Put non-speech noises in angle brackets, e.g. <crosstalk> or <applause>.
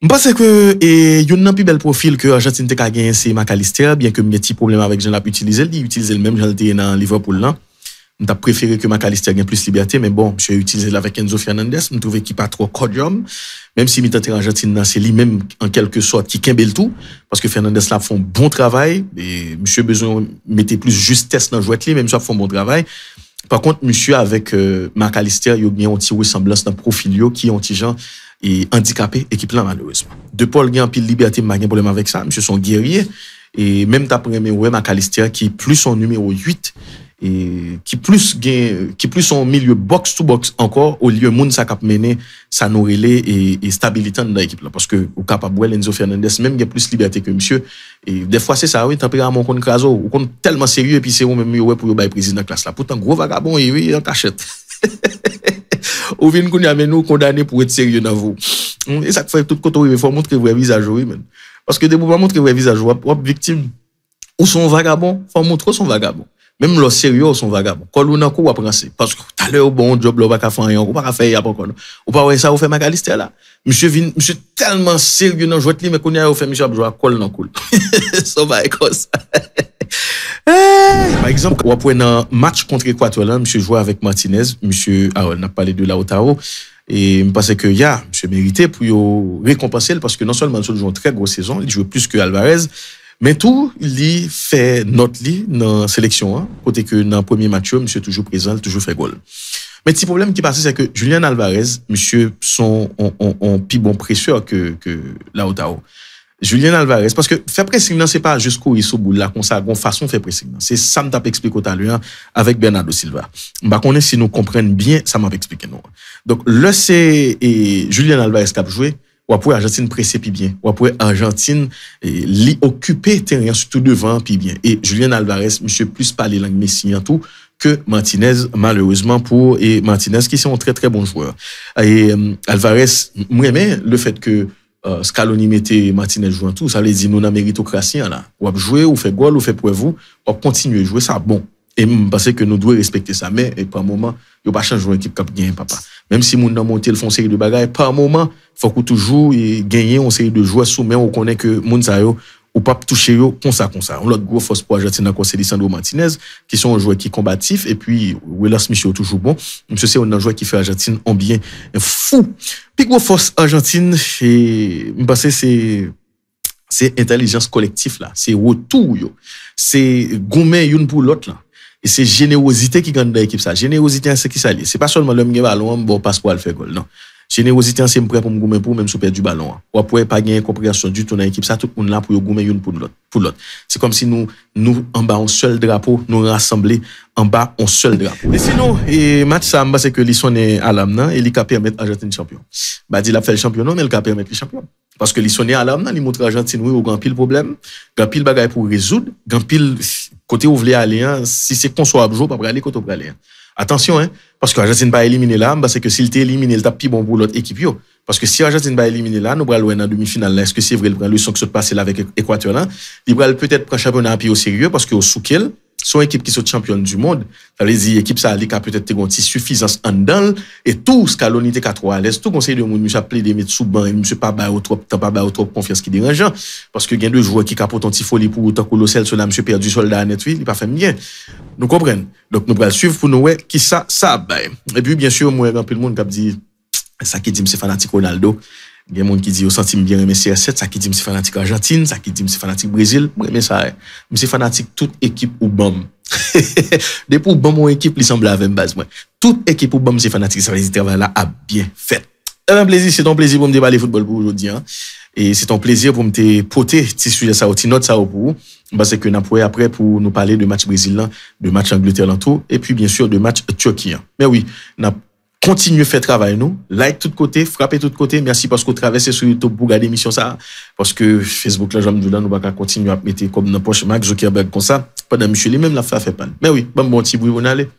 Mpase ke e, yon nan pi bel profil ke Argentine te ka gen yense Macalister, byen ke mwen ti problem avek jen ap utilize l, di utilize l menm jen ate yon nan Liverpool lan. Mta preferi ke Macalister gen plus libyate, men bon, msye utilize l avek Enzo Fernandez, mtouve ki patro kod yon, menm si mwen tante Argentine nan se li menm an kelke sot ki ken bel tou, paske Fernandez la fon bon travay, msye bezon mette plus justes nan jouet li, menm sa fon bon travay. Par kont, msye avek euh, Macalister yo gen yon ti wesamblans nan profil yo ki e andikapè ekip lan manouesman. De Paul gen apil libyate mman gen boleman vek sa, msye son gyerye, e menm tap reme ouwe makalistia ki plus son numero 8, e ki plus son milieu box to box ankor, ou liye moun sa kap mene, sa norele, e, e stabilitan nan ekip lan. Paske ou kap ap wè Lenzo Fernandez, menm gen plus libyate ke msye, e defwa se sa ouye tap reme ou kon kraso, ou kon telman serye, epi serye ou menm ouwe pou yo bay prezid nan klas la. Poutan gro vagabon e ouye yon kachet. He he <laughs> he. ou vient qu'on nous condamné pour être sérieux dans vous. Hmm, Et ça fait tout côté, il faut montrer vrai visage, oui, même. Parce que fois que vous montrer vrai visage, vous êtes victime. Ou son vagabond, faut montrer son vagabond. Même le sérieux sont vagabond. Quand on a coup, on Parce que tout à l'heure, bon job, on va faire rien, on va faire après quoi. pas fait ça, vous fait Macalister là. Monsieur vin, monsieur tellement sérieux non, je te dire, mais qu'on vous a fait, monsieur, on va jouer à col dans Ça va, être comme ça. Ou apwen nan match kontre Ekwatorlan, msè jouè avèk Martinez, msè Aon ap pale de la Otawo, e mpase ke ya, msè merite pou yo rekompansel, paske nan sol man son jouè an tre gros sezon, li jouè plus ke Alvarez, men tou li fè not li nan seleksyon an, kote ke nan premier match ou msè toujou prezant, l toujou fè gol. Men ti problem ki pase, se ke Julien Alvarez, msè son an pi bon presur ke la Otawo. Julien Alvarez, paske fè presignan, se pa jousko iso boul la, kon sa gon fason fè presignan. Se sa mta pe eksplikotan luyen avèk Bernardo Silva. Bakonè, se nou komprenn byen, sa mta pe ekspliken nou. Donk, lè se Julien Alvarez kapjouè, wapwè Argentine presè pi byen. Wapwè Argentine li okupè teryen soutou devan pi byen. Et Julien Alvarez, msye plus pali langme si yantou, ke Martinez, malouzman pou, et Martinez ki se yon tre tre bon joueur. Et euh, Alvarez mweme, le fèt ke... Euh, Skalo ni mette Martinet jou an tou Sa li di nou nan meritokrasi Ou ap jwè Ou fè gol Ou fè prèvou Ou ap kontinuè Jwè bon. sa bon E mpase ke nou dwe Respekte sa Men E pa mouman Yo pa chan jwè Ekip kap genye papa Mem si moun nan monte El fon seri de bagay Pa mouman Fok ou toujou Genye an seri de jwè sou Men ou konen ke Moun sa yo Ou pap touche yo konsa-konsa. On lot gwo fos pou Argentine nan konse Lissandro Martinez. Ki son jou ekik kombatif. E pi, we las mich yo toujou bon. Mse se, on nan jou ekik fè Argentine ambyen fou. Pi gwo fos Argentine, mpase se, se entelijans kolektif la. Se wotou yo. Se gounmen yon pou lot la. E se jeneozite ki gande da ekip sa. Jeneozite an se ki sali. Se pa solman lèm genwa alouan, bon pas pou al fè gol. Generozite an se m prè pou m goumen pou, men m sou prè du balon an. Ou ap prè pa gen yon kompreasyon du tou nan ekip sa, tout moun la pou yon goumen yon pou l'ot. Se kom si nou, nou an ba an sol drapo, nou rassemble an ba an sol drapo. Desi nou, e mat sa an ba se ke li sonen alam nan, e li ka permette Argentine champion. Ba di la fèl champion nan, men li ka permette li champion. Paske li sonen alam nan, li moutre Argentine wè ou gampil problem, gampil bagay pou rezoud, gampil kote ou vle ale an, si se konso apjou, pa prale kote ou prale an. Atensyon, parce que Rajazin pa elimine la, c'est que si il te elimine, il tap pi bon pour l'autre équipe. Parce que si Rajazin pa elimine la, nou bral ouè nan demi-finale la, est-ce que c'est vrai le bral ouè son que se passe la avec Equator la, li bral peut-être prache un peu un api au sérieux parce que soukèl, Son ekip ki sou champion du moun, tab le zi ekip sa li ka pwetet te gonti sufizans andal, e tou skalonite ka tro ales, tou konsey de moun mou sa ple de met sou ban, mou se pa bay ou trop, ta pa bay ou trop konfians ki diran jan, paske gen de jou wè ki ka potenti foli pou ta kou lo sel se la mou se perdi solda anetwi, li pa fen mwen gen, nou kompren. Dok nou pral suiv pou nou wè ki sa sa bay. E pi wè bien sou moun moun moun moun kap di, sa ki di mse fanati Ronaldo, Gen moun ki di yo santi mbyen reme CS7, sa ki di msi fanatik Argentine, sa ki di msi fanatik Brezile, mwen reme sa re. Eh. Msi fanatik tout ekip ou bom. De pou bom ou ekip li sembla avem baz mwen. Tout ekip ou bom msi fanatik sa rezite aval la a byen fet. Eman eh plezi, se ton plezi pou mde bale futbol pou oujodi an. E se ton plezi pou mte pote ti suje sa ou, ti note sa ou pou ou. Basè ke nan pou e apre pou nou pale de match Brezile lan, de match Angleterre lantou, e pi bien sur de match Turkiye. Men wii, nan... kontinu fè travay nou, like tout kote, frape tout kote, mersi paskou travese sou YouTube, pou gade misyon sa, paskou Facebook la jom nou dan nou baka kontinu ap mette kom nan poche mag, jokia bag kon sa, padan mi chou li menm la fè pan. Men wè, ban mwen ti bou yon ale.